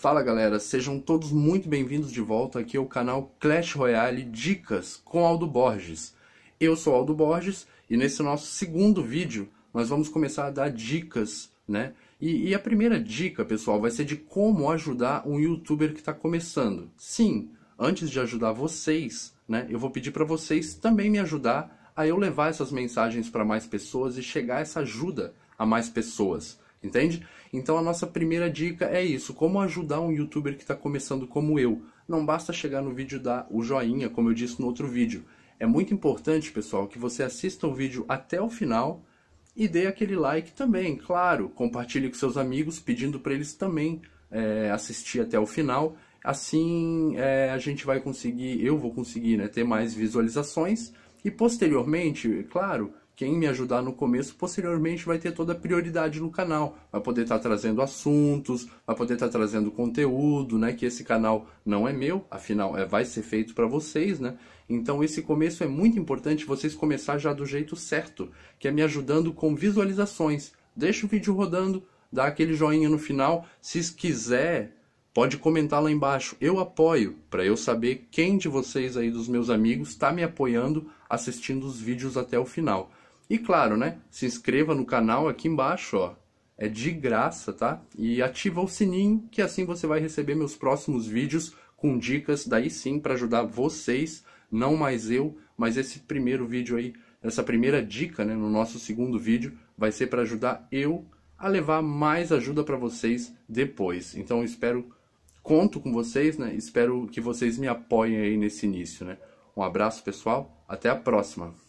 Fala galera, sejam todos muito bem-vindos de volta aqui ao canal Clash Royale Dicas com Aldo Borges. Eu sou Aldo Borges e nesse nosso segundo vídeo nós vamos começar a dar dicas, né? E, e a primeira dica, pessoal, vai ser de como ajudar um youtuber que está começando. Sim, antes de ajudar vocês, né, eu vou pedir para vocês também me ajudar a eu levar essas mensagens para mais pessoas e chegar essa ajuda a mais pessoas entende? Então a nossa primeira dica é isso, como ajudar um youtuber que está começando como eu. Não basta chegar no vídeo e dar o joinha, como eu disse no outro vídeo. É muito importante, pessoal, que você assista o vídeo até o final e dê aquele like também, claro. Compartilhe com seus amigos, pedindo para eles também é, assistir até o final. Assim é, a gente vai conseguir, eu vou conseguir né, ter mais visualizações e posteriormente, claro, quem me ajudar no começo, posteriormente vai ter toda a prioridade no canal. Vai poder estar tá trazendo assuntos, vai poder estar tá trazendo conteúdo, né? Que esse canal não é meu, afinal, é, vai ser feito para vocês, né? Então, esse começo é muito importante vocês começar já do jeito certo, que é me ajudando com visualizações. Deixa o vídeo rodando, dá aquele joinha no final. Se quiser, pode comentar lá embaixo. Eu apoio, para eu saber quem de vocês aí, dos meus amigos, está me apoiando assistindo os vídeos até o final. E claro, né? Se inscreva no canal aqui embaixo, ó. É de graça, tá? E ativa o sininho que assim você vai receber meus próximos vídeos com dicas daí sim para ajudar vocês, não mais eu, mas esse primeiro vídeo aí, essa primeira dica, né, no nosso segundo vídeo, vai ser para ajudar eu a levar mais ajuda para vocês depois. Então espero conto com vocês, né? Espero que vocês me apoiem aí nesse início, né? Um abraço, pessoal. Até a próxima.